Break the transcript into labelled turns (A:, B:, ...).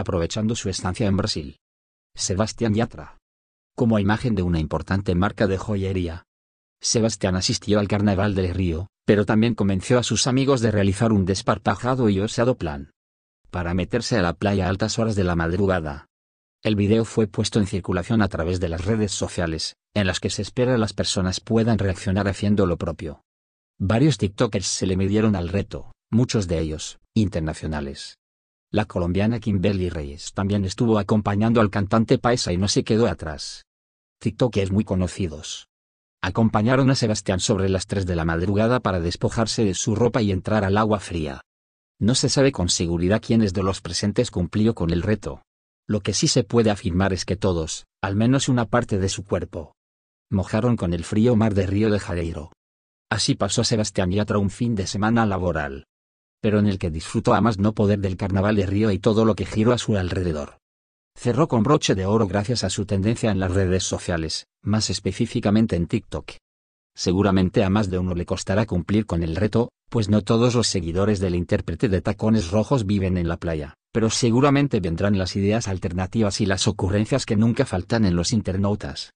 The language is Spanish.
A: aprovechando su estancia en Brasil. Sebastián Yatra. Como imagen de una importante marca de joyería. Sebastián asistió al Carnaval del Río, pero también convenció a sus amigos de realizar un desparpajado y osado plan. Para meterse a la playa a altas horas de la madrugada. El video fue puesto en circulación a través de las redes sociales, en las que se espera que las personas puedan reaccionar haciendo lo propio. Varios TikTokers se le midieron al reto, muchos de ellos, internacionales. La colombiana Kimberly Reyes también estuvo acompañando al cantante Paisa y no se quedó atrás. es muy conocidos. Acompañaron a Sebastián sobre las 3 de la madrugada para despojarse de su ropa y entrar al agua fría. No se sabe con seguridad quiénes de los presentes cumplió con el reto. Lo que sí se puede afirmar es que todos, al menos una parte de su cuerpo, mojaron con el frío mar de Río de jadeiro. Así pasó Sebastián y Yatra un fin de semana laboral pero en el que disfrutó a más no poder del carnaval de Río y todo lo que giró a su alrededor. Cerró con broche de oro gracias a su tendencia en las redes sociales, más específicamente en TikTok. Seguramente a más de uno le costará cumplir con el reto, pues no todos los seguidores del intérprete de tacones rojos viven en la playa, pero seguramente vendrán las ideas alternativas y las ocurrencias que nunca faltan en los internautas.